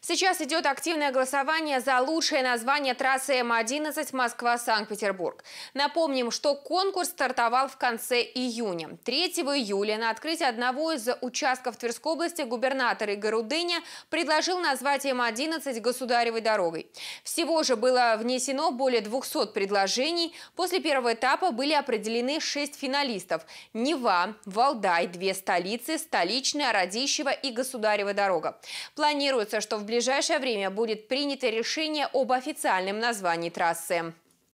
Сейчас идет активное голосование за лучшее название трассы М11 Москва-Санкт-Петербург. Напомним, что конкурс стартовал в конце июня. 3 июля на открытии одного из участков Тверской области губернатор Игорь Рудыня предложил назвать М11 государевой дорогой. Всего же было внесено более 200 предложений. После первого этапа были определены 6 финалистов – Нева, Валдай, две столицы, столичная, Радищева и Государева дорога. Планируется, что в ближайшее время будет принято решение об официальном названии трассы.